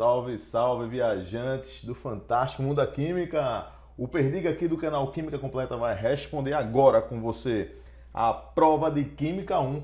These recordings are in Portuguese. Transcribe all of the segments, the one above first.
Salve, salve, viajantes do fantástico mundo da química! O Perdiga aqui do canal Química Completa vai responder agora com você a prova de Química 1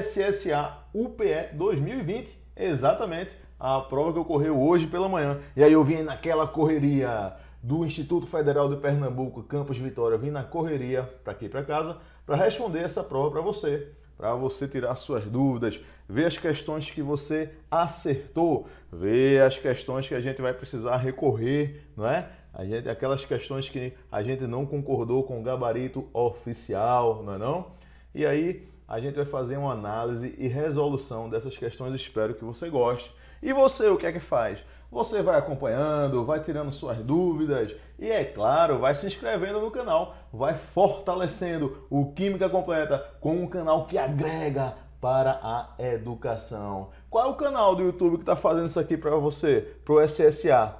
SSA UPE 2020. Exatamente a prova que ocorreu hoje pela manhã. E aí eu vim naquela correria do Instituto Federal de Pernambuco, Campus Vitória, vim na correria para aqui para casa para responder essa prova para você para você tirar suas dúvidas, ver as questões que você acertou, ver as questões que a gente vai precisar recorrer, não é? A gente, aquelas questões que a gente não concordou com o gabarito oficial, não é não? E aí a gente vai fazer uma análise e resolução dessas questões, espero que você goste. E você, o que é que faz? Você vai acompanhando, vai tirando suas dúvidas e, é claro, vai se inscrevendo no canal, vai fortalecendo o Química Completa com um canal que agrega para a educação. Qual é o canal do YouTube que está fazendo isso aqui para você, para o SSA?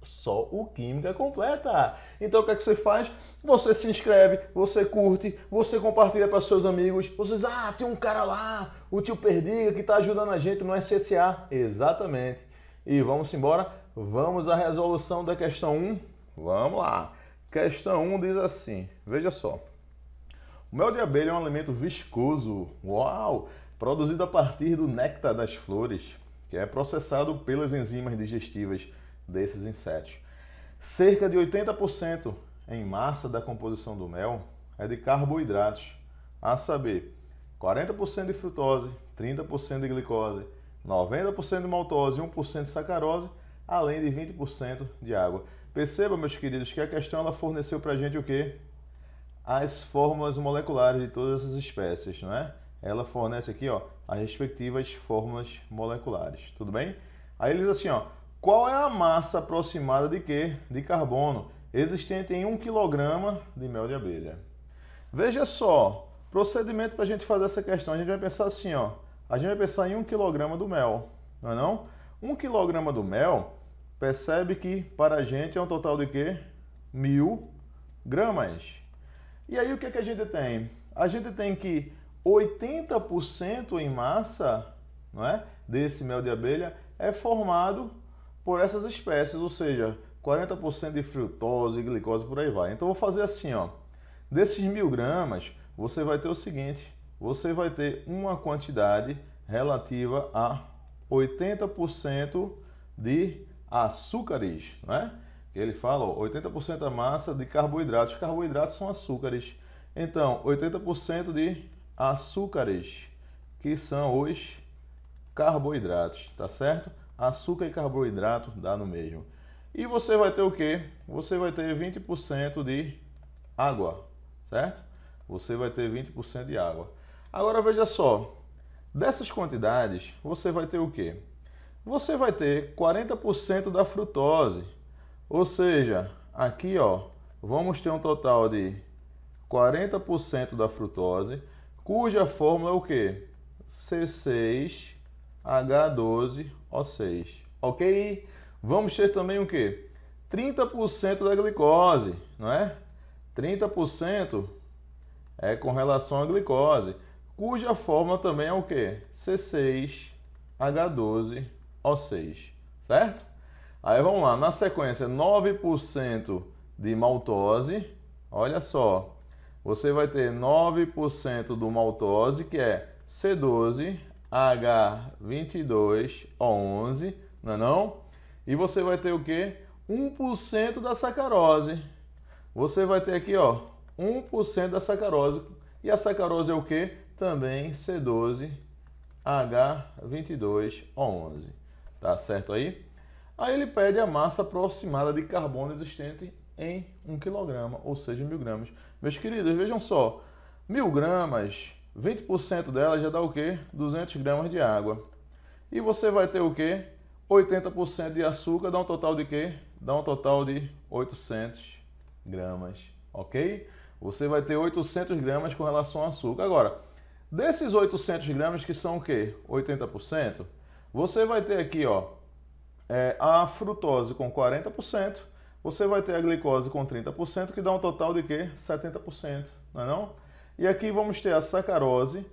Só o Química Completa. Então o que, é que você faz? Você se inscreve, você curte, você compartilha para seus amigos. Vocês, ah, tem um cara lá, o tio Perdiga que está ajudando a gente no SSA. Exatamente e vamos embora, vamos à resolução da questão 1. Vamos lá. Questão 1 diz assim: veja só. O mel de abelha é um alimento viscoso, uau, produzido a partir do néctar das flores, que é processado pelas enzimas digestivas desses insetos. Cerca de 80% em massa da composição do mel é de carboidratos, a saber, 40% de frutose, 30% de glicose, 90% de maltose e 1% de sacarose, além de 20% de água. Perceba, meus queridos, que a questão ela forneceu para a gente o quê? As fórmulas moleculares de todas essas espécies, não é? Ela fornece aqui, ó, as respectivas fórmulas moleculares, tudo bem? Aí ele diz assim, ó, qual é a massa aproximada de quê? De carbono existente em 1 kg de mel de abelha. Veja só, procedimento para a gente fazer essa questão, a gente vai pensar assim, ó, a gente vai pensar em 1 kg do mel, não é não? 1 kg do mel, percebe que para a gente é um total de quê? 1.000 gramas. E aí o que, é que a gente tem? A gente tem que 80% em massa não é, desse mel de abelha é formado por essas espécies, ou seja, 40% de frutose, glicose, por aí vai. Então, vou fazer assim, ó. Desses mil gramas, você vai ter o seguinte, você vai ter uma quantidade relativa a 80% de açúcares, né? Ele fala ó, 80% da é massa de carboidratos. Carboidratos são açúcares. Então, 80% de açúcares, que são os carboidratos, tá certo? Açúcar e carboidrato dá no mesmo. E você vai ter o que? Você vai ter 20% de água, certo? Você vai ter 20% de água. Agora veja só, dessas quantidades você vai ter o quê? Você vai ter 40% da frutose, ou seja, aqui ó, vamos ter um total de 40% da frutose, cuja fórmula é o quê? C6H12O6, ok? Vamos ter também o quê? 30% da glicose, não é? 30% é com relação à glicose cuja fórmula também é o quê? C6H12O6, certo? Aí vamos lá, na sequência, 9% de maltose, olha só, você vai ter 9% do maltose, que é C12H22O11, não é não? E você vai ter o quê? 1% da sacarose. Você vai ter aqui, ó, 1% da sacarose. E a sacarose é o quê? também C12, H22O11. Tá certo aí? Aí ele pede a massa aproximada de carbono existente em 1 kg, ou seja, 1.000 gramas. Meus queridos, vejam só, 1.000 gramas, 20% dela já dá o quê? 200 gramas de água. E você vai ter o quê? 80% de açúcar, dá um total de quê? Dá um total de 800 gramas, ok? Você vai ter 800 gramas com relação ao açúcar. Agora, Desses 800 gramas, que são o quê? 80%, você vai ter aqui ó, é, a frutose com 40%, você vai ter a glicose com 30%, que dá um total de quê? 70%, não é não? E aqui vamos ter a sacarose,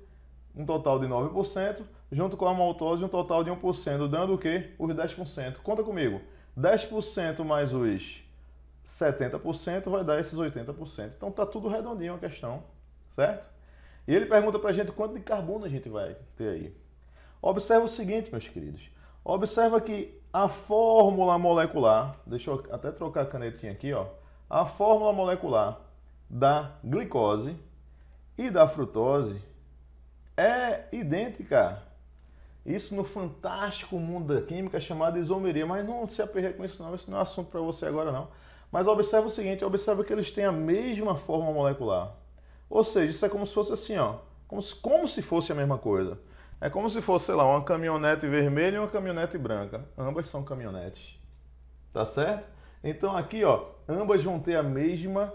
um total de 9%, junto com a maltose, um total de 1%, dando o quê? Os 10%. Conta comigo, 10% mais os 70% vai dar esses 80%. Então tá tudo redondinho a questão, certo? E ele pergunta para a gente quanto de carbono a gente vai ter aí. Observa o seguinte, meus queridos. Observa que a fórmula molecular, deixa eu até trocar a canetinha aqui, ó. A fórmula molecular da glicose e da frutose é idêntica. Isso no fantástico mundo da química chamado isomeria, mas não se aperreia com isso não, isso não é assunto para você agora não. Mas observa o seguinte, observa que eles têm a mesma fórmula molecular. Ou seja, isso é como se fosse assim, ó, como se, como se fosse a mesma coisa. É como se fosse, sei lá, uma caminhonete vermelha e uma caminhonete branca. Ambas são caminhonetes. Tá certo? Então aqui, ó, ambas vão ter a mesma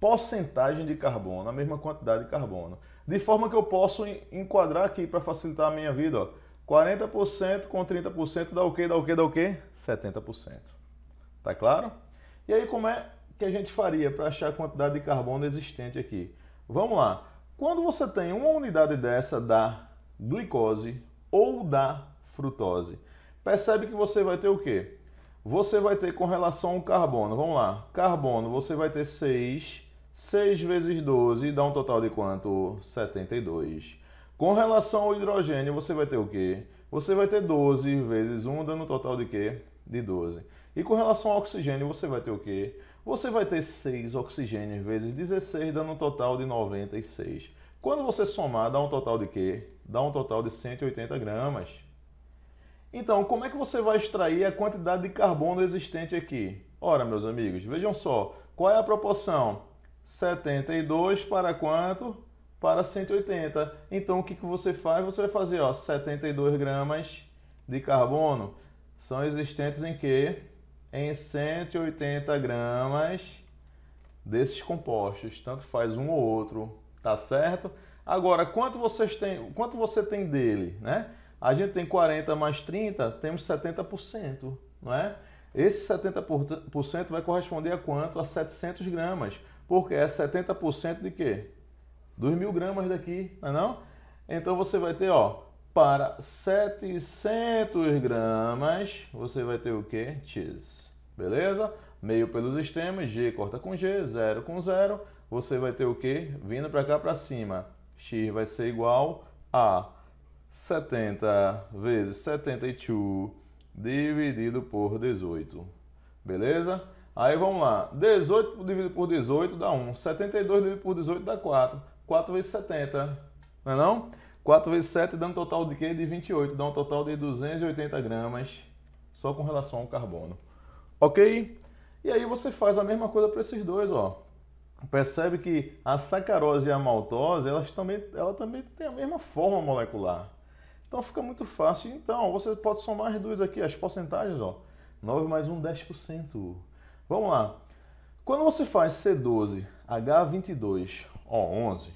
porcentagem de carbono, a mesma quantidade de carbono. De forma que eu posso enquadrar aqui para facilitar a minha vida, ó. 40% com 30% dá o quê? Dá o quê? Dá o quê? 70%. Tá claro? E aí como é que a gente faria para achar a quantidade de carbono existente aqui? Vamos lá. Quando você tem uma unidade dessa da glicose ou da frutose, percebe que você vai ter o quê? Você vai ter com relação ao carbono, vamos lá, carbono, você vai ter 6, 6 vezes 12 dá um total de quanto? 72. Com relação ao hidrogênio, você vai ter o quê? Você vai ter 12 vezes 1, dando um total de quê? De 12. E com relação ao oxigênio, você vai ter o quê? você vai ter 6 oxigênios vezes 16, dando um total de 96. Quando você somar, dá um total de quê? Dá um total de 180 gramas. Então, como é que você vai extrair a quantidade de carbono existente aqui? Ora, meus amigos, vejam só, qual é a proporção? 72 para quanto? Para 180. Então, o que, que você faz? Você vai fazer ó, 72 gramas de carbono. São existentes em quê? em 180 gramas desses compostos, tanto faz um ou outro, tá certo? Agora, quanto, vocês têm, quanto você tem dele, né? A gente tem 40 mais 30, temos 70%, não é? Esse 70% vai corresponder a quanto? A 700 gramas, porque é 70% de quê? 2 mil gramas daqui, não é não? Então você vai ter, ó, para 700 gramas, você vai ter o que Cheese. Beleza? Meio pelos extremos, G corta com G, zero com zero. Você vai ter o que Vindo para cá para cima. X vai ser igual a 70 vezes 72 dividido por 18. Beleza? Aí vamos lá. 18 dividido por 18 dá 1. 72 dividido por 18 dá 4. 4 vezes 70. Não é não? 4 vezes 7 dá um total de quê? De 28. Dá um total de 280 gramas só com relação ao carbono. Ok? E aí você faz a mesma coisa para esses dois, ó. Percebe que a sacarose e a maltose, elas também, ela também tem a mesma forma molecular. Então fica muito fácil. Então, você pode somar as duas aqui, as porcentagens, ó. 9 mais 1, 10%. Vamos lá. Quando você faz C12, H22, O11,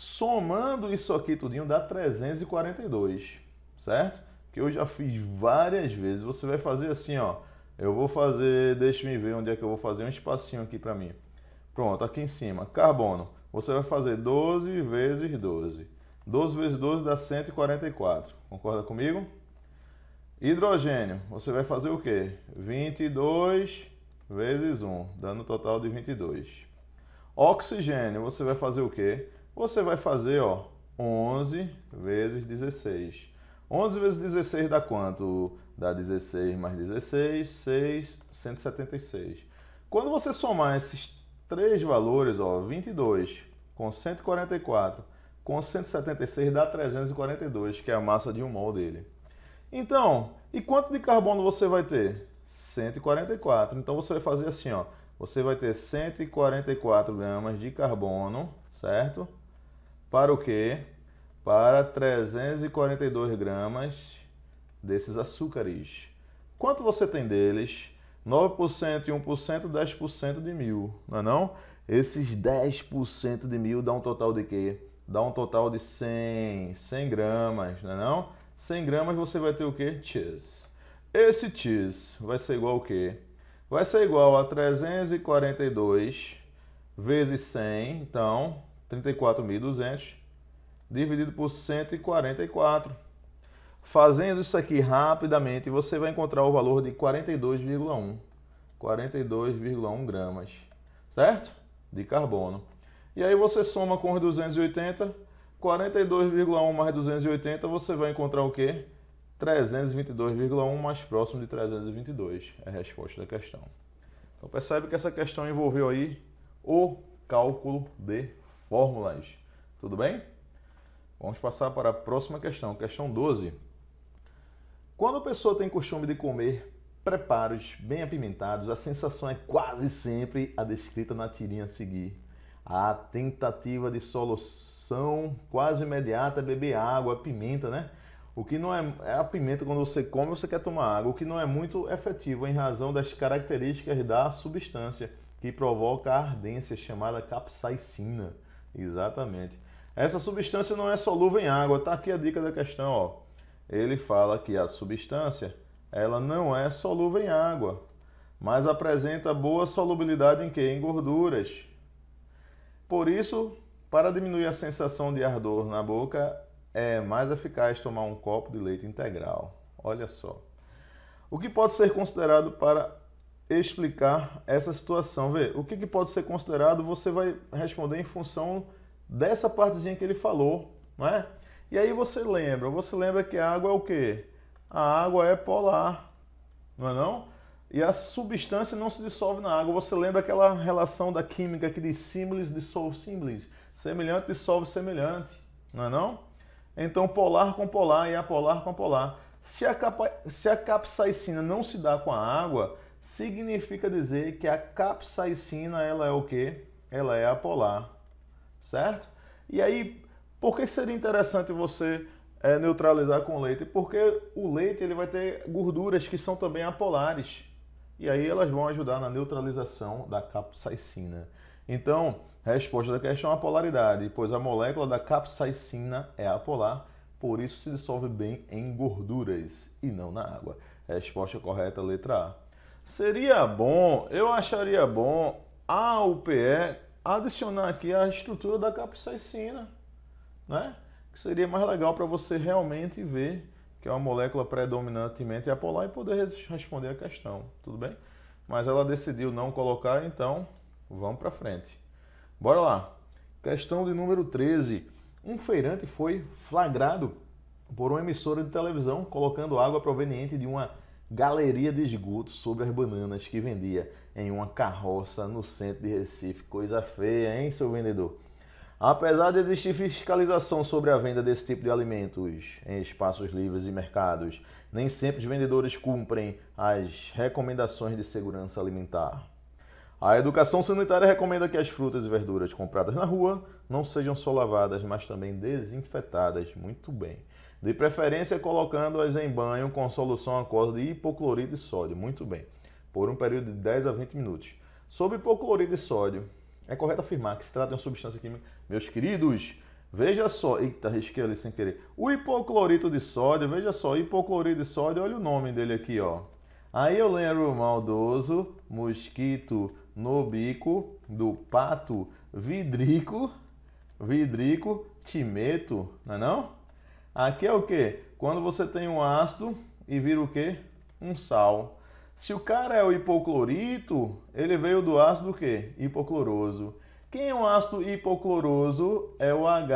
Somando isso aqui tudinho dá 342, certo? Que eu já fiz várias vezes. Você vai fazer assim, ó. Eu vou fazer, deixa eu ver onde é que eu vou fazer um espacinho aqui para mim. Pronto, aqui em cima, carbono. Você vai fazer 12 vezes 12. 12 vezes 12 dá 144. Concorda comigo? Hidrogênio, você vai fazer o quê? 22 vezes 1, dando um total de 22. Oxigênio, você vai fazer o quê? Você vai fazer ó, 11 vezes 16. 11 vezes 16 dá quanto? Dá 16 mais 16, 6, 176. Quando você somar esses três valores, ó, 22 com 144 com 176 dá 342, que é a massa de um mol dele. Então, e quanto de carbono você vai ter? 144. Então você vai fazer assim, ó. Você vai ter 144 gramas de carbono, certo? Para o quê? Para 342 gramas desses açúcares. Quanto você tem deles? 9%, 1%, 10% de mil, não é não? Esses 10% de mil dá um total de quê? Dá um total de 100, 100 gramas, não é não? 100 gramas você vai ter o quê? Cheese. Esse cheese vai ser igual ao quê? Vai ser igual a 342 vezes 100, então 34.200 dividido por 144. Fazendo isso aqui rapidamente, você vai encontrar o valor de 42,1. 42,1 gramas, certo? De carbono. E aí você soma com os 280, 42,1 mais 280, você vai encontrar o quê? 322,1 mais próximo de 322 é a resposta da questão. Então percebe que essa questão envolveu aí o cálculo de fórmulas. Tudo bem? Vamos passar para a próxima questão, questão 12. Quando a pessoa tem costume de comer preparos bem apimentados, a sensação é quase sempre a descrita na tirinha a seguir. A tentativa de solução quase imediata é beber água, pimenta, né? O que não é, é a pimenta quando você come, você quer tomar água, o que não é muito efetivo em razão das características da substância que provoca a ardência chamada capsaicina. Exatamente. Essa substância não é solúvel em água, tá aqui a dica da questão, ó. Ele fala que a substância, ela não é solúvel em água, mas apresenta boa solubilidade em que? Em gorduras. Por isso, para diminuir a sensação de ardor na boca, é mais eficaz tomar um copo de leite integral. Olha só. O que pode ser considerado para explicar essa situação. Vê, o que, que pode ser considerado, você vai responder em função dessa partezinha que ele falou, não é? E aí você lembra, você lembra que a água é o quê? A água é polar, não é não? E a substância não se dissolve na água. Você lembra aquela relação da química que diz símiles dissolve símiles? Semelhante dissolve semelhante, não é não? Então polar com polar e apolar com polar. Se a, capa... se a capsaicina não se dá com a água, significa dizer que a capsaicina ela é o quê? Ela é apolar, certo? E aí, por que seria interessante você é, neutralizar com leite? Porque o leite ele vai ter gorduras que são também apolares. E aí elas vão ajudar na neutralização da capsaicina. Então, resposta da questão é a polaridade, pois a molécula da capsaicina é apolar, por isso se dissolve bem em gorduras e não na água. Resposta correta, letra A. Seria bom, eu acharia bom a UPE adicionar aqui a estrutura da capsaicina, né? Que seria mais legal para você realmente ver que é uma molécula predominantemente apolar e poder responder a questão, tudo bem? Mas ela decidiu não colocar, então vamos para frente. Bora lá. Questão de número 13. Um feirante foi flagrado por uma emissora de televisão colocando água proveniente de uma galeria de esgoto sobre as bananas que vendia em uma carroça no centro de Recife. Coisa feia, hein, seu vendedor? Apesar de existir fiscalização sobre a venda desse tipo de alimentos em espaços livres e mercados, nem sempre os vendedores cumprem as recomendações de segurança alimentar. A educação sanitária recomenda que as frutas e verduras compradas na rua não sejam só lavadas, mas também desinfetadas muito bem. De preferência colocando-as em banho com solução aquosa de hipoclorito de sódio, muito bem, por um período de 10 a 20 minutos. Sobre hipoclorito de sódio, é correto afirmar que se trata de uma substância química. Meus queridos, veja só, eita, risquei ali sem querer. O hipoclorito de sódio, veja só, hipoclorito de sódio, olha o nome dele aqui, ó. Aí eu lembro maldoso, mosquito no bico do pato, vidrico, vidrico, timeto, não é não? Aqui é o que? Quando você tem um ácido e vira o que? Um sal. Se o cara é o hipoclorito, ele veio do ácido que? Hipocloroso. Quem é um ácido hipocloroso é o HClO.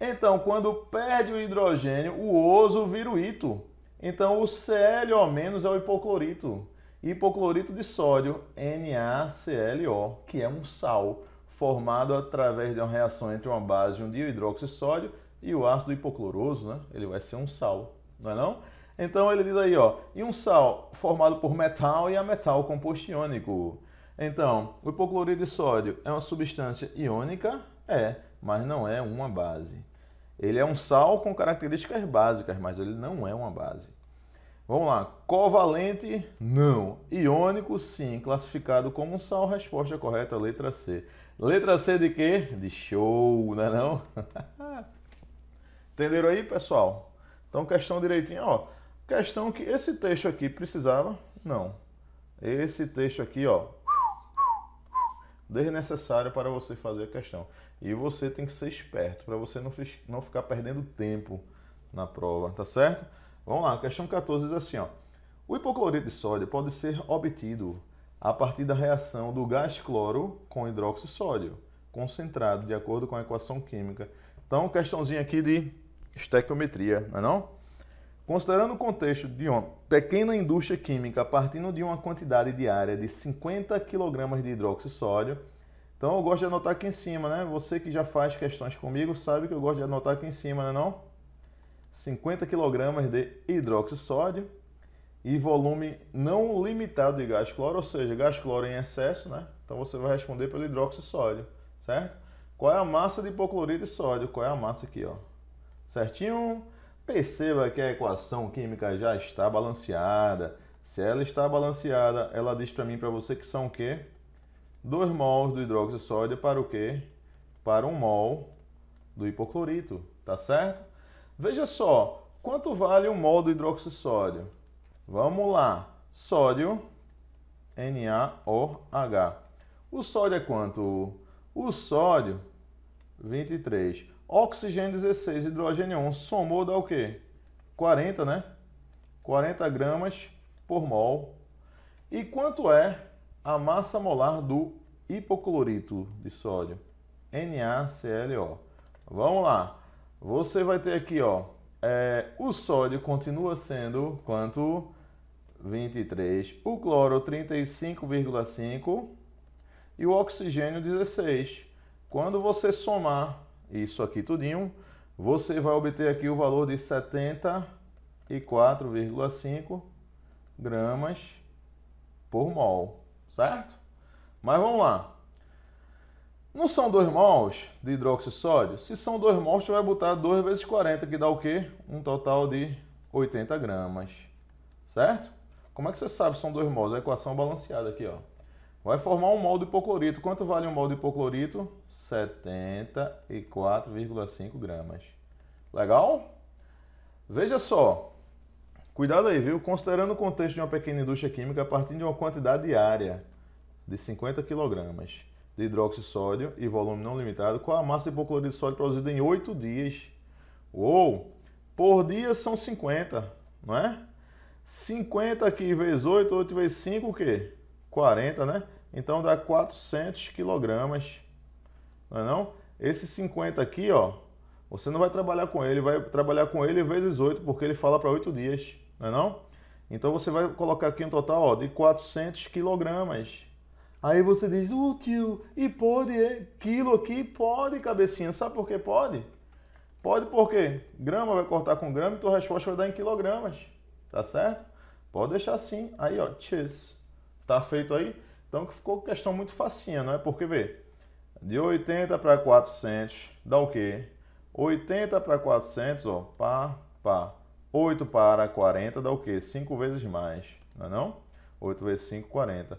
Então, quando perde o hidrogênio, o oso vira o ito. Então, o ClO- é o hipoclorito. Hipoclorito de sódio, NaClO, que é um sal formado através de uma reação entre uma base de um dióxido de sódio e o ácido hipocloroso, né? Ele vai ser um sal, não é não? Então ele diz aí, ó, e um sal formado por metal e a metal composto iônico. Então, o hipoclorito de sódio é uma substância iônica? É, mas não é uma base. Ele é um sal com características básicas, mas ele não é uma base. Vamos lá, covalente? Não. Iônico? Sim. Classificado como um sal, resposta correta, letra C. Letra C de quê? De show, né, não é não? Entenderam aí, pessoal? Então, questão direitinho, ó. Questão que esse texto aqui precisava? Não. Esse texto aqui, ó. Desnecessário para você fazer a questão. E você tem que ser esperto para você não, não ficar perdendo tempo na prova, tá certo? Vamos lá, questão 14 diz assim, ó. O hipoclorito de sódio pode ser obtido a partir da reação do gás cloro com hidróxido sódio, concentrado de acordo com a equação química. Então, questãozinha aqui de estequiometria, não é não? Considerando o contexto de uma pequena indústria química partindo de uma quantidade diária de 50 kg de hidróxido sódio, então eu gosto de anotar aqui em cima, né? Você que já faz questões comigo sabe que eu gosto de anotar aqui em cima, não é não? 50 kg de hidróxido sódio e volume não limitado de gás cloro, ou seja, gás cloro em excesso, né? Então você vai responder pelo hidróxido sódio, certo? Qual é a massa de hipoclorito de sódio? Qual é a massa aqui, ó? Certinho? Perceba que a equação química já está balanceada. Se ela está balanceada, ela diz para mim para você que são o quê? 2 mols do hidróxido de sódio para o quê? Para 1 um mol do hipoclorito, tá certo? Veja só, quanto vale um mol do hidróxido de sódio? Vamos lá. Sódio, NaOH. O sódio é quanto? O sódio, 23. Oxigênio 16, hidrogênio 1. Somou dá o quê? 40, né? 40 gramas por mol. E quanto é a massa molar do hipoclorito de sódio? NaClO. Vamos lá. Você vai ter aqui, ó, é, o sódio continua sendo quanto? 23. O cloro, 35,5. E o oxigênio, 16. Quando você somar isso aqui tudinho, você vai obter aqui o valor de 74,5 gramas por mol, certo? Mas vamos lá. Não são dois mols de hidróxido de sódio? Se são dois mols, você vai botar 2 vezes 40, que dá o quê? Um total de 80 gramas. Certo? Como é que você sabe que são dois mols? a equação balanceada aqui, ó. Vai formar um mol de hipoclorito. Quanto vale um mol de hipoclorito? 74,5 gramas. Legal? Veja só. Cuidado aí, viu? Considerando o contexto de uma pequena indústria química, a partir de uma quantidade diária de 50 quilogramas de hidróxido de sódio e volume não limitado com a massa de hipoclorito de sódio produzida em 8 dias. Uou! Por dia são 50, não é? 50 aqui vezes 8, 8 vezes 5, o quê? 40, né? Então dá 400 quilogramas, não é não? Esse 50 aqui, ó, você não vai trabalhar com ele, vai trabalhar com ele vezes 8, porque ele fala para 8 dias, não é não? Então você vai colocar aqui um total ó, de 400 quilogramas. Aí você diz, ô oh, tio, e pode é, quilo aqui? Pode, cabecinha. Sabe por que pode? Pode porque Grama vai cortar com grama e tua resposta vai dar em quilogramas. Tá certo? Pode deixar assim. Aí, ó, tchis. Tá feito aí? Então ficou questão muito facinha, não é? Porque, vê, de 80 para 400 dá o quê? 80 para 400, ó, pá, pá. 8 para 40 dá o quê? 5 vezes mais, não é não? 8 vezes 5, 40.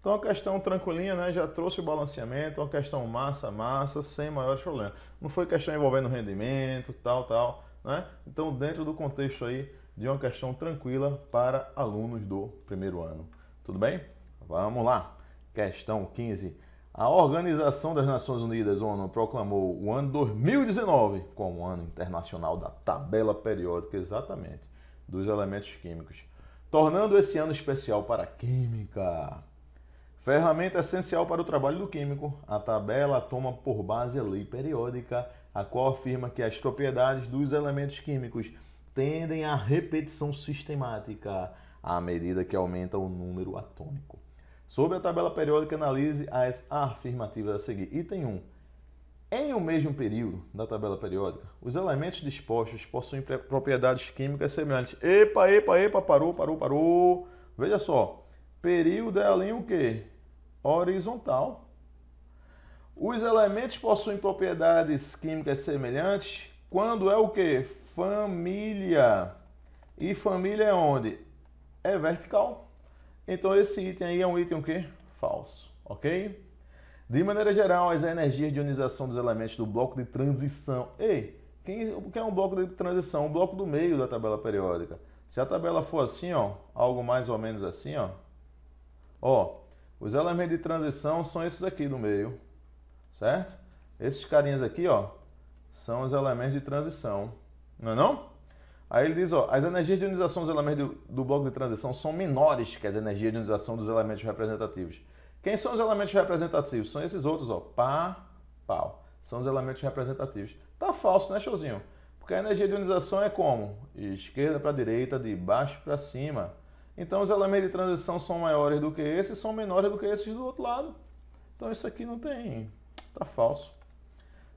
Então, a questão tranquilinha, né? Já trouxe o balanceamento, uma questão massa, massa, sem maiores problemas. Não foi questão envolvendo rendimento, tal, tal, né? Então, dentro do contexto aí de uma questão tranquila para alunos do primeiro ano. Tudo bem? Vamos lá. Questão 15. A Organização das Nações Unidas, ONU, proclamou o ano 2019 como ano internacional da tabela periódica, exatamente, dos elementos químicos, tornando esse ano especial para a química. Ferramenta essencial para o trabalho do químico, a tabela toma por base a lei periódica, a qual afirma que as propriedades dos elementos químicos tendem à repetição sistemática à medida que aumenta o número atômico. Sobre a tabela periódica, analise as afirmativas a seguir. Item 1. Em o mesmo período da tabela periódica, os elementos dispostos possuem propriedades químicas semelhantes. Epa, epa, epa, parou, parou, parou. Veja só. Período é ali o quê? horizontal. Os elementos possuem propriedades químicas semelhantes quando é o que? Família. E família é onde? É vertical. Então esse item aí é um item o quê? Falso, ok? De maneira geral, as energias de ionização dos elementos do bloco de transição. Ei, quem, o que é um bloco de transição? Um bloco do meio da tabela periódica. Se a tabela for assim, ó, algo mais ou menos assim, ó, ó, os elementos de transição são esses aqui do meio, certo? Esses carinhas aqui, ó, são os elementos de transição, não é não? Aí ele diz, ó, as energias de ionização dos elementos do, bloco de transição são menores que as energias de ionização dos elementos representativos. Quem são os elementos representativos? São esses outros, ó, pá, pau. São os elementos representativos. Tá falso, né, showzinho? Porque a energia de ionização é como? Esquerda para direita, de baixo para cima. Então os elementos de transição são maiores do que esses, são menores do que esses do outro lado. Então isso aqui não tem, está falso.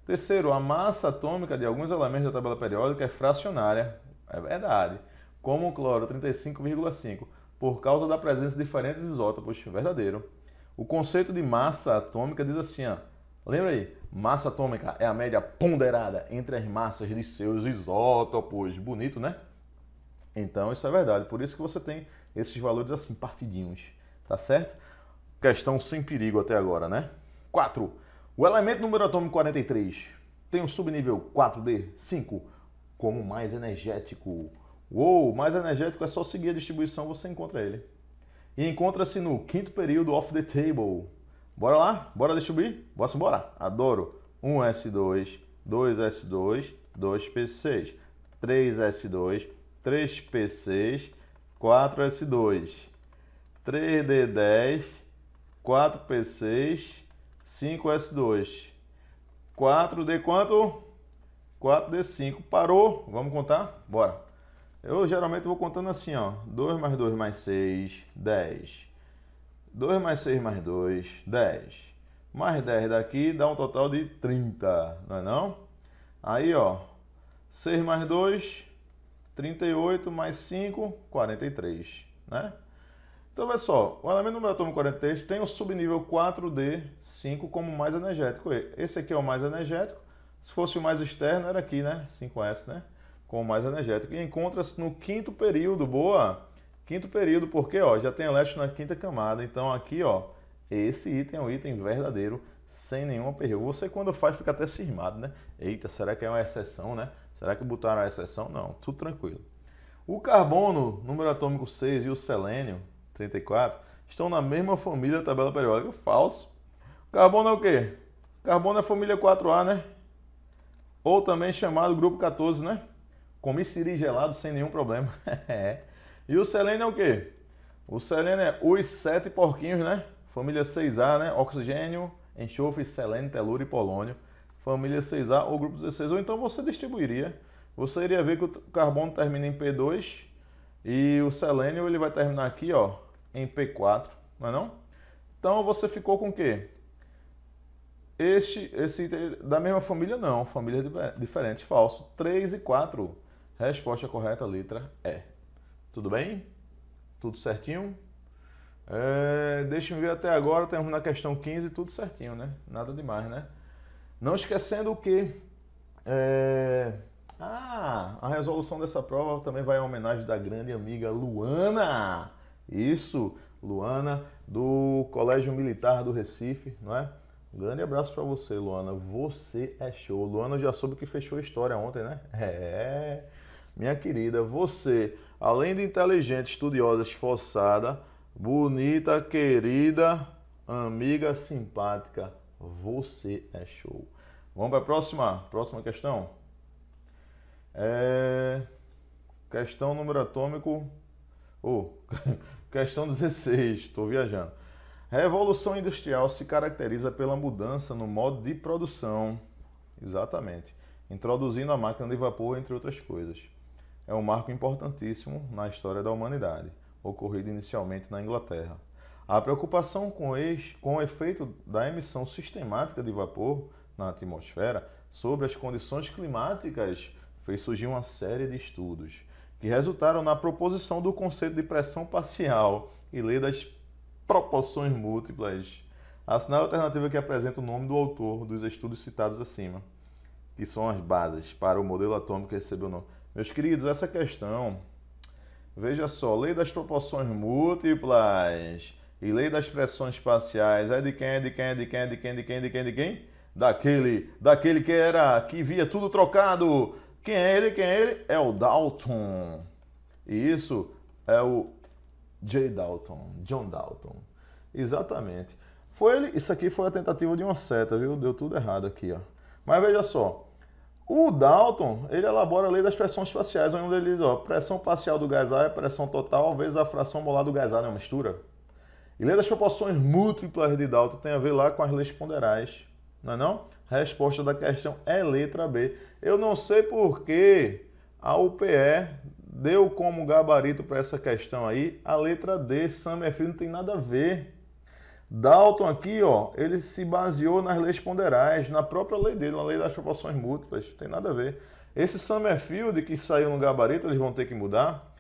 Terceiro, a massa atômica de alguns elementos da tabela periódica é fracionária, é verdade, como o cloro 35,5, por causa da presença de diferentes isótopos, verdadeiro. O conceito de massa atômica diz assim, ó, lembra aí, massa atômica é a média ponderada entre as massas de seus isótopos, bonito, né? Então isso é verdade, por isso que você tem esses valores assim, partidinhos, tá certo? Questão sem perigo até agora, né? 4. O elemento número atômico 43 tem um subnível 4D5 como mais energético. Uou, mais energético é só seguir a distribuição, você encontra ele. E encontra-se no quinto período off the table. Bora lá? Bora distribuir? Bora embora? Adoro. 1S2, 2S2, 2P6, 3S2, 3P6, 4S2, 3D10, 4P6, 5S2. 4D quanto? 4D5. Parou? Vamos contar? Bora. Eu geralmente vou contando assim, ó. 2 mais 2 mais 6, 10. 2 mais 6 mais 2, 10. Mais 10 daqui dá um total de 30, não é não? Aí, ó. 6 mais 2, 38 mais 5, 43, né? Então, olha só, o elemento do meu 43 tem o subnível 4D5 como mais energético. Esse aqui é o mais energético. Se fosse o mais externo, era aqui, né? 5S, né? Como mais energético. E encontra-se no quinto período, boa! Quinto período, porque ó, já tem elétron na quinta camada. Então, aqui, ó, esse item é um item verdadeiro, sem nenhuma pergunta. Você, quando faz, fica até cismado, né? Eita, será que é uma exceção, né? Será que botaram a exceção? Não, tudo tranquilo. O carbono, número atômico 6, e o selênio, 34, estão na mesma família da tabela periódica. Falso. O carbono é o quê? O carbono é a família 4A, né? Ou também chamado grupo 14, né? Comi siri gelado sem nenhum problema. É. e o selênio é o quê? O selênio é os sete porquinhos, né? Família 6A, né? Oxigênio, enxofre, selênio, telúrio e polônio família 6A ou grupo 16, ou então você distribuiria. Você iria ver que o carbono termina em P2 e o selênio ele vai terminar aqui ó, em P4, não é não? Então você ficou com o quê? Este, esse da mesma família não, família é diferente, falso. 3 e 4. Resposta correta, letra E. Tudo bem? Tudo certinho? É, deixa eu ver até agora, temos na questão 15, tudo certinho, né? Nada demais, né? Não esquecendo que é... ah, a resolução dessa prova também vai em homenagem da grande amiga Luana. Isso, Luana, do Colégio Militar do Recife, não é? Um grande abraço para você, Luana. Você é show. Luana já soube que fechou a história ontem, né? É. Minha querida, você, além de inteligente, estudiosa, esforçada, bonita, querida, amiga simpática você é show. Vamos para a próxima, próxima questão. É... Questão número atômico. ou oh, questão 16, estou viajando. A Revolução Industrial se caracteriza pela mudança no modo de produção, exatamente, introduzindo a máquina de vapor, entre outras coisas. É um marco importantíssimo na história da humanidade, ocorrido inicialmente na Inglaterra. A preocupação com, com o efeito da emissão sistemática de vapor na atmosfera sobre as condições climáticas fez surgir uma série de estudos que resultaram na proposição do conceito de pressão parcial e lei das proporções múltiplas. Assinale a alternativa que apresenta o nome do autor dos estudos citados acima, que são as bases para o modelo atômico que recebeu o nome. Meus queridos, essa questão, veja só, lei das proporções múltiplas e lei das pressões espaciais é de quem, é de quem, é de quem, é de quem, de quem, de quem, de quem? Daquele, daquele que era, que via tudo trocado. Quem é ele? Quem é ele? É o Dalton. E isso é o J. Dalton, John Dalton. Exatamente. Foi ele, isso aqui foi a tentativa de uma seta, viu? Deu tudo errado aqui, ó. Mas veja só. O Dalton, ele elabora a lei das pressões espaciais, onde ele diz, ó, pressão parcial do gás A é pressão total vezes a fração molar do gás A, não mistura? E lei das proporções múltiplas de Dalton tem a ver lá com as leis ponderais, não é não? resposta da questão é letra B. Eu não sei por que a UPE deu como gabarito para essa questão aí a letra D, Summerfield não tem nada a ver. Dalton aqui, ó, ele se baseou nas leis ponderais, na própria lei dele, na lei das proporções múltiplas, não tem nada a ver. Esse Summerfield que saiu no gabarito, eles vão ter que mudar,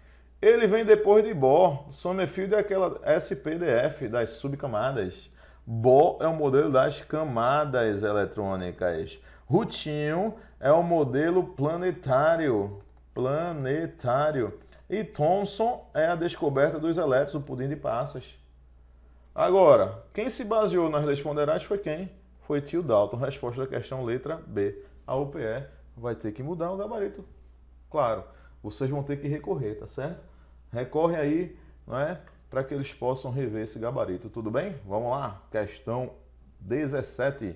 ele vem depois de Bohr. Sommerfield é aquela SPDF das subcamadas. Bohr é o modelo das camadas eletrônicas. Rutinho é o modelo planetário. Planetário. E Thomson é a descoberta dos elétrons, o pudim de passas. Agora, quem se baseou nas leis foi quem? Foi tio Dalton. Resposta da questão letra B. A UPE vai ter que mudar o gabarito. Claro, vocês vão ter que recorrer, tá certo? recorre aí, não é? Para que eles possam rever esse gabarito, tudo bem? Vamos lá, questão 17.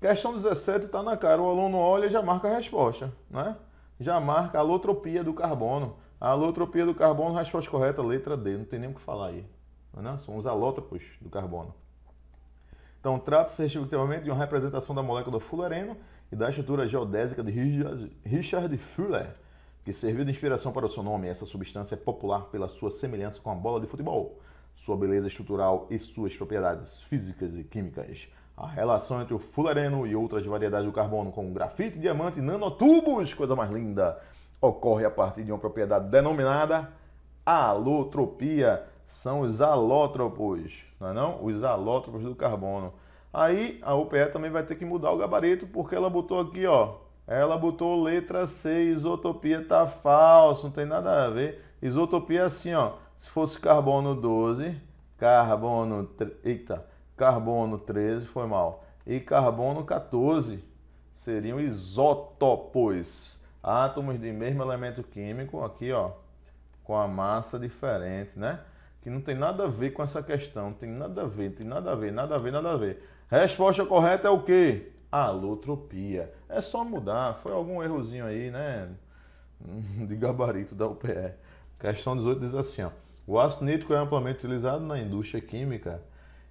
Questão 17 está na cara, o aluno olha e já marca a resposta, né? Já marca a alotropia do carbono. A alotropia do carbono, resposta correta, letra D, não tem nem o que falar aí. Não é? São os alótropos do carbono. Então, trata-se respectivamente de uma representação da molécula do fulereno e da estrutura geodésica de Richard Fuller que serviu de inspiração para o seu nome. Essa substância é popular pela sua semelhança com a bola de futebol, sua beleza estrutural e suas propriedades físicas e químicas. A relação entre o fulareno e outras variedades do carbono, como grafite, diamante e nanotubos, coisa mais linda, ocorre a partir de uma propriedade denominada alotropia. São os alótropos, não é não? Os alótropos do carbono. Aí a UPE também vai ter que mudar o gabarito, porque ela botou aqui, ó, ela botou letra C, isotopia tá falso, não tem nada a ver. Isotopia assim, ó. Se fosse carbono 12, carbono, eita, carbono 13, foi mal. E carbono 14 seriam isótopos, átomos de mesmo elemento químico aqui, ó, com a massa diferente, né? Que não tem nada a ver com essa questão, não tem nada a ver, não tem nada a ver, nada a ver, nada a ver. Resposta correta é o quê? Alotropia. É só mudar. Foi algum errozinho aí, né? De gabarito da UPE. Questão 18 diz assim, ó. O ácido nítrico é amplamente utilizado na indústria química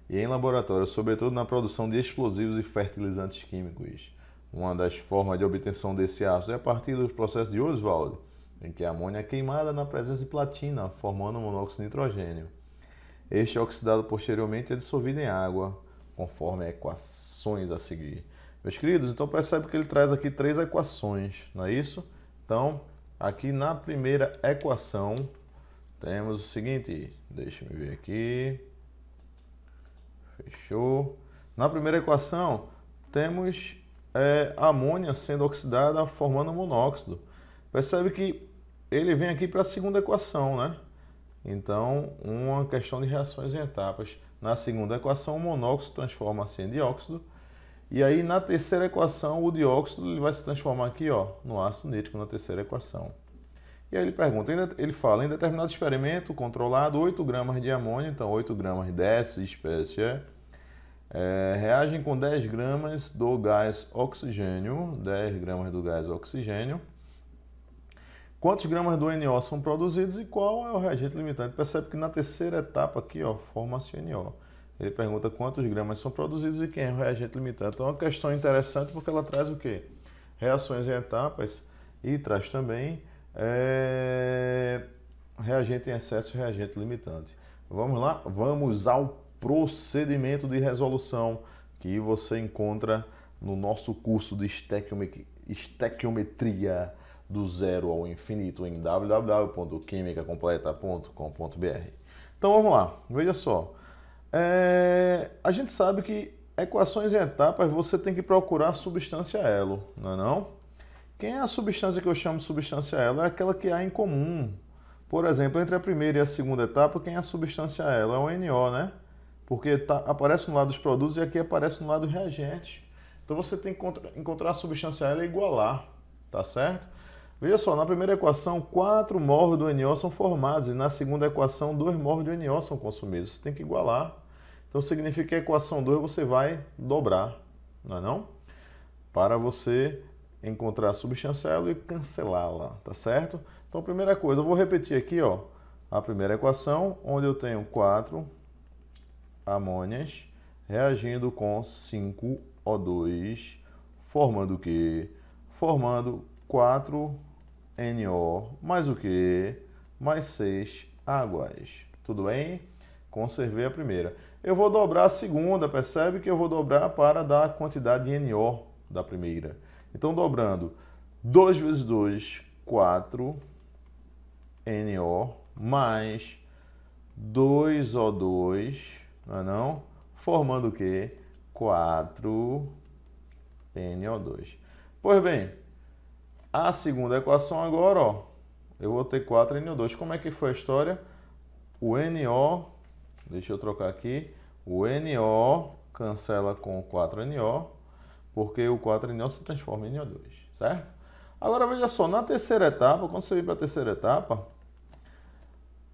e em laboratórios, sobretudo na produção de explosivos e fertilizantes químicos. Uma das formas de obtenção desse ácido é a partir do processo de Oswald, em que a amônia é queimada na presença de platina, formando monóxido de nitrogênio. Este é oxidado posteriormente e é dissolvido em água, conforme equações a seguir. Meus queridos, então percebe que ele traz aqui três equações, não é isso? Então, aqui na primeira equação, temos o seguinte, deixa eu ver aqui, fechou. Na primeira equação, temos é, a amônia sendo oxidada formando monóxido. Percebe que ele vem aqui para a segunda equação, né? Então, uma questão de reações em etapas. Na segunda equação, o monóxido transforma-se em dióxido, e aí na terceira equação o dióxido ele vai se transformar aqui ó, no ácido nítrico na terceira equação. E aí ele pergunta, ele fala, em determinado experimento controlado, 8 gramas de amônio, então 8 gramas dessa espécie, é, é, reagem com 10 gramas do gás oxigênio, 10 gramas do gás oxigênio, quantos gramas do NO são produzidos e qual é o reagente limitante. Percebe que na terceira etapa aqui, ó, forma-se NO. Ele pergunta quantos gramas são produzidos e quem é o reagente limitante. Então é uma questão interessante porque ela traz o quê? Reações em etapas e traz também é, reagente em excesso e reagente limitante. Vamos lá? Vamos ao procedimento de resolução que você encontra no nosso curso de estequiometria do zero ao infinito em www.quimica completa.com.br. Então vamos lá, veja só. É, a gente sabe que equações em etapas você tem que procurar a substância elo, não é não? Quem é a substância que eu chamo de substância elo? É aquela que há em comum. Por exemplo, entre a primeira e a segunda etapa, quem é a substância elo? É o NO, né? Porque tá, aparece no lado dos produtos e aqui aparece no lado dos reagentes. Então você tem que encontrar a substância elo, e igualar, tá certo? Veja só, na primeira equação, quatro morros do NO são formados, e na segunda equação, dois morros do NO são consumidos. Você tem que igualar. Então significa que a equação 2 você vai dobrar, não é não? Para você encontrar a substância e cancelá-la, tá certo? Então primeira coisa, eu vou repetir aqui, ó, a primeira equação, onde eu tenho quatro amônias reagindo com 5O2, formando o quê? Formando 4 NO mais o que? Mais 6 águas. Tudo bem? Conservei a primeira. Eu vou dobrar a segunda, percebe que eu vou dobrar para dar a quantidade de NO da primeira. Então, dobrando 2 vezes 2, 4 NO mais 2O2, não é não? Formando o que? 4 NO2. Pois bem, a segunda equação agora, ó, eu vou ter 4NO2. Como é que foi a história? O NO, deixa eu trocar aqui, o NO cancela com o 4NO, porque o 4NO se transforma em NO2, certo? Agora veja só, na terceira etapa, quando você vir para a terceira etapa,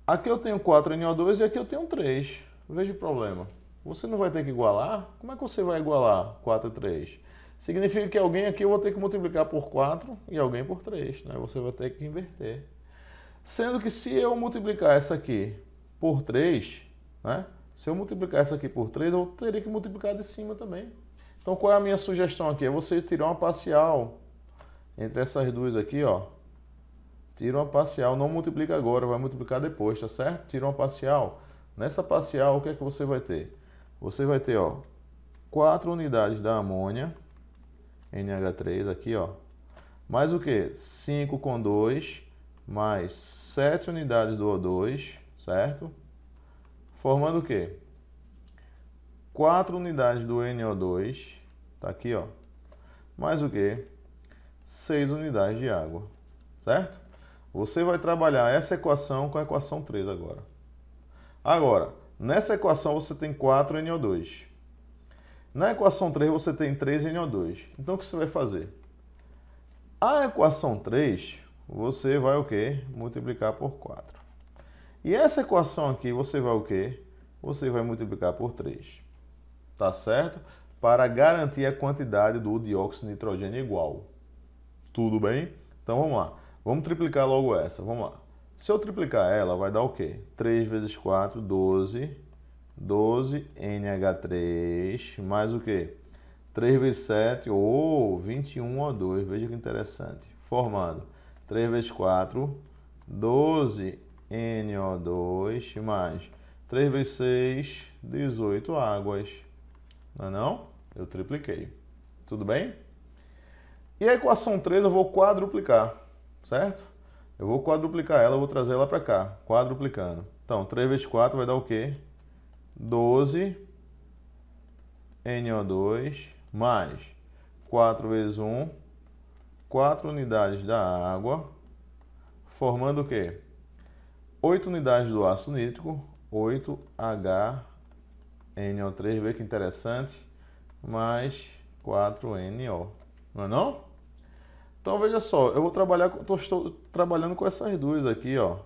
aqui eu tenho 4NO2 e aqui eu tenho 3. Veja o problema. Você não vai ter que igualar? Como é que você vai igualar 4 e 3? significa que alguém aqui eu vou ter que multiplicar por 4 e alguém por 3, né? Você vai ter que inverter. Sendo que se eu multiplicar essa aqui por 3, né? Se eu multiplicar essa aqui por 3, eu teria que multiplicar de cima também. Então qual é a minha sugestão aqui? É você tirar uma parcial entre essas duas aqui, ó. Tira uma parcial, não multiplica agora, vai multiplicar depois, tá certo? Tira uma parcial. Nessa parcial, o que é que você vai ter? Você vai ter, ó, 4 unidades da amônia NH3 aqui, ó. Mais o que? 5 com 2, mais 7 unidades do O2, certo? Formando o que? 4 unidades do NO2, tá aqui, ó. Mais o que? 6 unidades de água, certo? Você vai trabalhar essa equação com a equação 3 agora. Agora, nessa equação você tem 4 NO2. Na equação 3 você tem 3NO2. Então o que você vai fazer? A equação 3 você vai o quê? Multiplicar por 4. E essa equação aqui você vai o quê? Você vai multiplicar por 3. Tá certo? Para garantir a quantidade do dióxido de nitrogênio igual. Tudo bem? Então vamos lá. Vamos triplicar logo essa. Vamos lá. Se eu triplicar ela, vai dar o quê? 3 vezes 4, 12 12 NH3 mais o que? 3 vezes 7 ou oh, 21 O2. Veja que interessante. Formando 3 vezes 4, 12 NO2 mais 3 vezes 6, 18 águas. Não é não? Eu tripliquei. Tudo bem? E a equação 3 eu vou quadruplicar, certo? Eu vou quadruplicar ela, eu vou trazer ela para cá, quadruplicando. Então, 3 vezes 4 vai dar o quê? 12 NO2 mais 4 vezes 1, 4 unidades da água, formando o quê? 8 unidades do ácido nítrico, 8HNO3, vê que interessante, mais 4NO, não é não? Então veja só, eu vou trabalhar, tô, estou trabalhando com essas duas aqui, ó,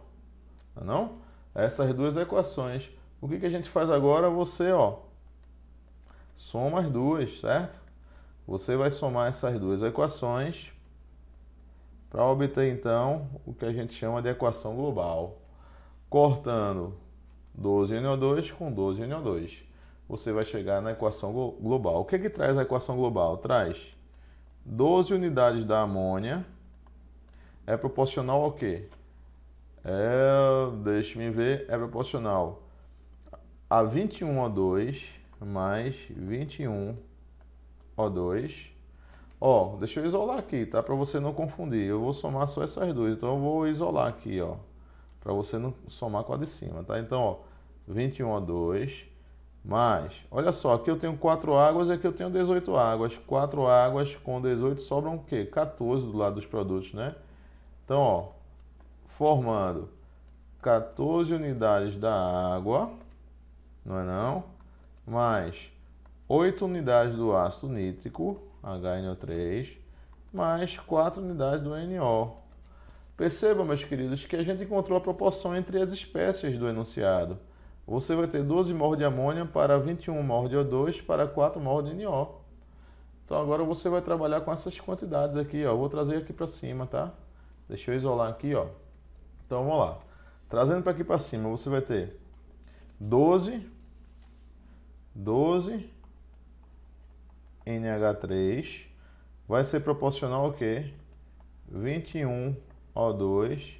não é não? Essas duas equações. O que, que a gente faz agora? Você, ó, soma as duas, certo? Você vai somar essas duas equações para obter, então, o que a gente chama de equação global. Cortando 12NO2 com 12NO2, você vai chegar na equação global. O que, que traz a equação global? Traz 12 unidades da amônia é proporcional ao quê? É, Deixe-me ver, é proporcional a 21O2 mais 21O2. Ó, deixa eu isolar aqui, tá? Para você não confundir. Eu vou somar só essas duas. Então eu vou isolar aqui, ó. Para você não somar com a de cima, tá? Então, ó, 21O2 mais... Olha só, aqui eu tenho 4 águas e aqui eu tenho 18 águas. 4 águas com 18 sobram o quê? 14 do lado dos produtos, né? Então, ó, formando 14 unidades da água não é não? Mais 8 unidades do ácido nítrico, HNO3, mais 4 unidades do NO. Perceba, meus queridos, que a gente encontrou a proporção entre as espécies do enunciado. Você vai ter 12 mol de amônia para 21 mol de O2 para 4 mol de NO. Então agora você vai trabalhar com essas quantidades aqui, ó. Vou trazer aqui para cima, tá? Deixa eu isolar aqui, ó. Então vamos lá. Trazendo para aqui para cima, você vai ter 12 12 NH3 vai ser proporcional ao quê? 21O2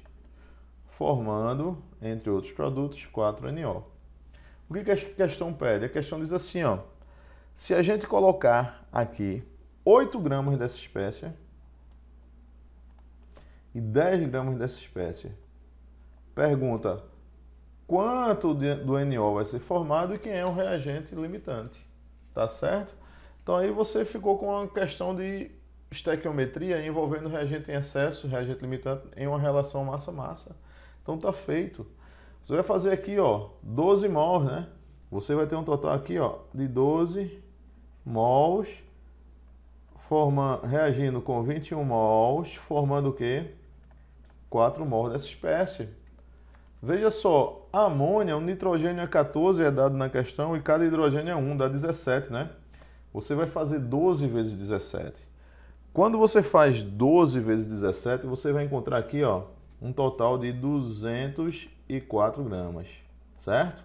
formando, entre outros produtos, 4NO. O que a questão pede? A questão diz assim, ó, se a gente colocar aqui 8 gramas dessa espécie e 10 gramas dessa espécie, pergunta, quanto do NO vai ser formado e quem é o reagente limitante, tá certo? Então aí você ficou com uma questão de estequiometria envolvendo reagente em excesso, reagente limitante em uma relação massa-massa. Então tá feito. Você vai fazer aqui, ó, 12 mols, né? Você vai ter um total aqui, ó, de 12 mols forma, reagindo com 21 mols, formando o quê? 4 mols dessa espécie. Veja só, amônia, o nitrogênio é 14, é dado na questão, e cada hidrogênio é 1, dá 17, né? Você vai fazer 12 vezes 17. Quando você faz 12 vezes 17, você vai encontrar aqui, ó, um total de 204 gramas, certo?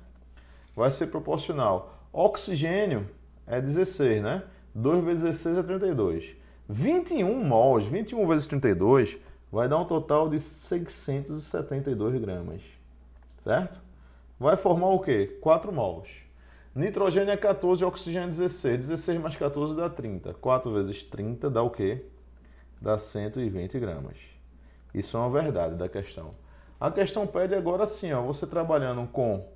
Vai ser proporcional. Oxigênio é 16, né? 2 vezes 16 é 32. 21 mols, 21 vezes 32, vai dar um total de 672 gramas certo? Vai formar o quê? 4 mols. Nitrogênio é 14 oxigênio é 16. 16 mais 14 dá 30. 4 vezes 30 dá o quê? Dá 120 gramas. Isso é uma verdade da questão. A questão pede agora assim, ó, você trabalhando com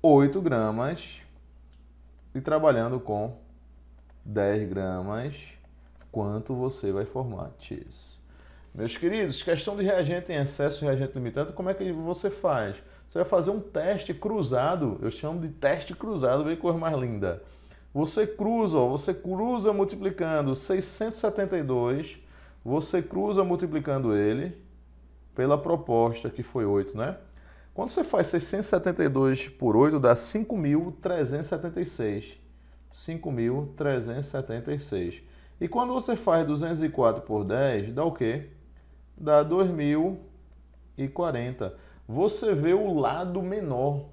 8 gramas e trabalhando com 10 gramas, quanto você vai formar? X. Meus queridos, questão de reagente em excesso, reagente limitante, como é que você faz? Você vai fazer um teste cruzado, eu chamo de teste cruzado, bem coisa mais linda. Você cruza, você cruza multiplicando 672, você cruza multiplicando ele pela proposta que foi 8, né? Quando você faz 672 por 8, dá 5.376. 5.376. E quando você faz 204 por 10, dá o quê? dá 2040. Você vê o lado menor.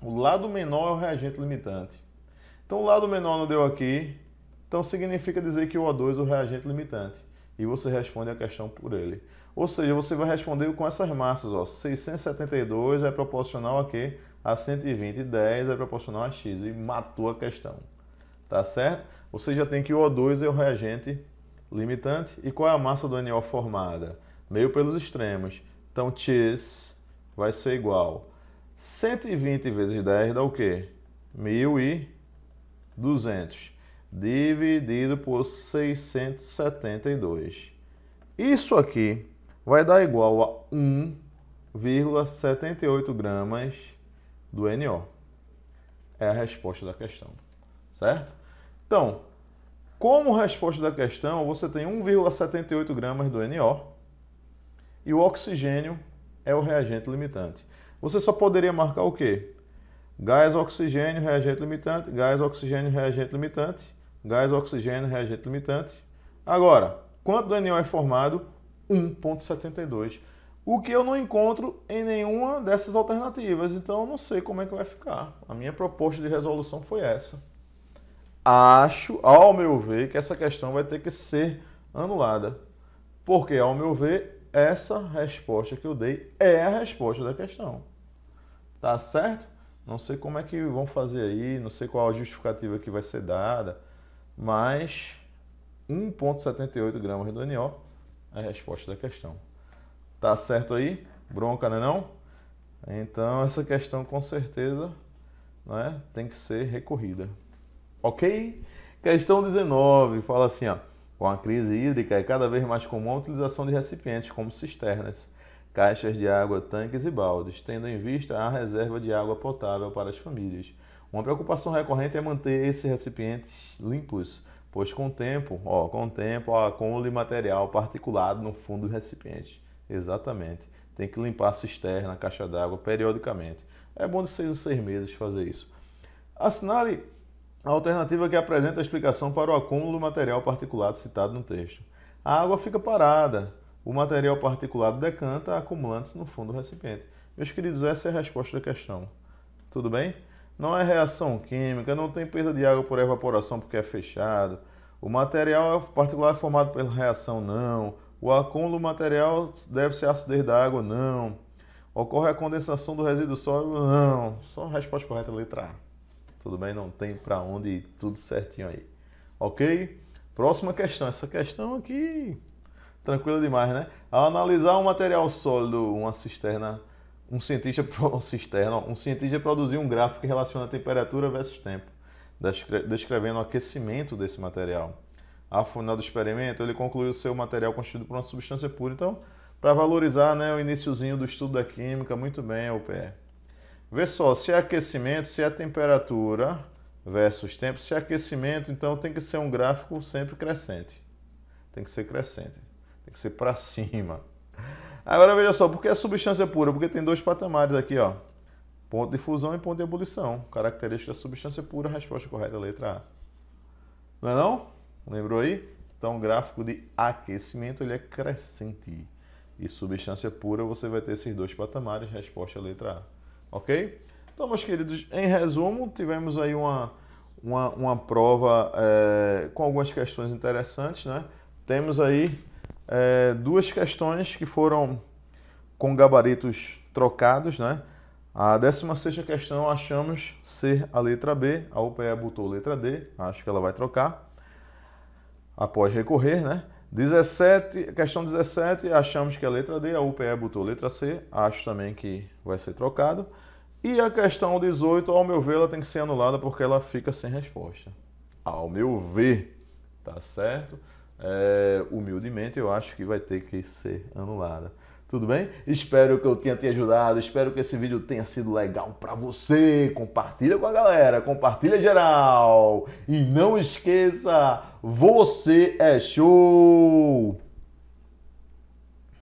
O lado menor é o reagente limitante. Então, o lado menor não deu aqui, então significa dizer que o O2 é o reagente limitante. E você responde a questão por ele. Ou seja, você vai responder com essas massas. Ó, 672 é proporcional a quê? A 120. 10 é proporcional a x. E matou a questão. Tá certo? Você já tem que o O2 é o reagente limitante. E qual é a massa do NO formada? Meio pelos extremos. Então, x vai ser igual 120 vezes 10 dá o quê? 1.200 dividido por 672. Isso aqui vai dar igual a 1,78 gramas do NO. É a resposta da questão, certo? Então, como resposta da questão, você tem 1,78 gramas do NO e o oxigênio é o reagente limitante. Você só poderia marcar o quê? Gás, oxigênio, reagente limitante, gás, oxigênio, reagente limitante, gás, oxigênio, reagente limitante. Agora, quanto do NO é formado? 1,72. O que eu não encontro em nenhuma dessas alternativas, então eu não sei como é que vai ficar. A minha proposta de resolução foi essa acho, ao meu ver, que essa questão vai ter que ser anulada. Porque, ao meu ver, essa resposta que eu dei é a resposta da questão. Tá certo? Não sei como é que vão fazer aí, não sei qual a justificativa que vai ser dada, mas 1,78 gramas do NO é a resposta da questão. Tá certo aí? Bronca, né não? Então, essa questão com certeza né, tem que ser recorrida. Ok? Questão 19 fala assim: ó, com a crise hídrica é cada vez mais comum a utilização de recipientes como cisternas, caixas de água, tanques e baldes, tendo em vista a reserva de água potável para as famílias. Uma preocupação recorrente é manter esses recipientes limpos, pois com o tempo, ó, com o tempo, ó, acumule material particulado no fundo do recipiente. Exatamente. Tem que limpar a cisterna, a caixa d'água periodicamente. É bom de seis seis meses fazer isso. Assinale a alternativa é que apresenta a explicação para o acúmulo do material particulado citado no texto. A água fica parada, o material particulado decanta, acumulando-se no fundo do recipiente. Meus queridos, essa é a resposta da questão. Tudo bem? Não é reação química, não tem perda de água por evaporação porque é fechado. O material particular é formado pela reação, não. O acúmulo do material deve ser a acidez da água, não. Ocorre a condensação do resíduo sólido, não. Só a resposta correta é a letra A. Tudo bem? Não tem para onde ir, tudo certinho aí. Ok? Próxima questão. Essa questão aqui, tranquila demais, né? Ao analisar um material sólido, uma cisterna, um cientista, um, cisterna, um cientista produziu um gráfico que relaciona a temperatura versus tempo, descrevendo o aquecimento desse material. Ao final do experimento, ele concluiu seu material constituído por uma substância pura. Então, para valorizar né, o iníciozinho do estudo da química, muito bem, UPE. Vê só, se é aquecimento, se é temperatura versus tempo, se é aquecimento, então tem que ser um gráfico sempre crescente. Tem que ser crescente, tem que ser para cima. Agora veja só, porque é substância pura? Porque tem dois patamares aqui, ó. Ponto de fusão e ponto de ebulição. Característica da substância é pura, resposta correta, é letra A. Não é não? Lembrou aí? Então, o gráfico de aquecimento ele é crescente. E substância pura, você vai ter esses dois patamares, resposta é letra A ok? Então, meus queridos, em resumo, tivemos aí uma, uma, uma prova é, com algumas questões interessantes, né? Temos aí é, duas questões que foram com gabaritos trocados, né? A 16 questão achamos ser a letra B, a UPE botou letra D, acho que ela vai trocar após recorrer, né? 17, questão 17, achamos que é letra D, a UPE botou letra C, acho também que vai ser trocado. E a questão 18, ao meu ver, ela tem que ser anulada porque ela fica sem resposta. Ao meu ver, tá certo? É, humildemente, eu acho que vai ter que ser anulada. Tudo bem? Espero que eu tenha te ajudado, espero que esse vídeo tenha sido legal para você. Compartilha com a galera, compartilha geral. E não esqueça, você é show!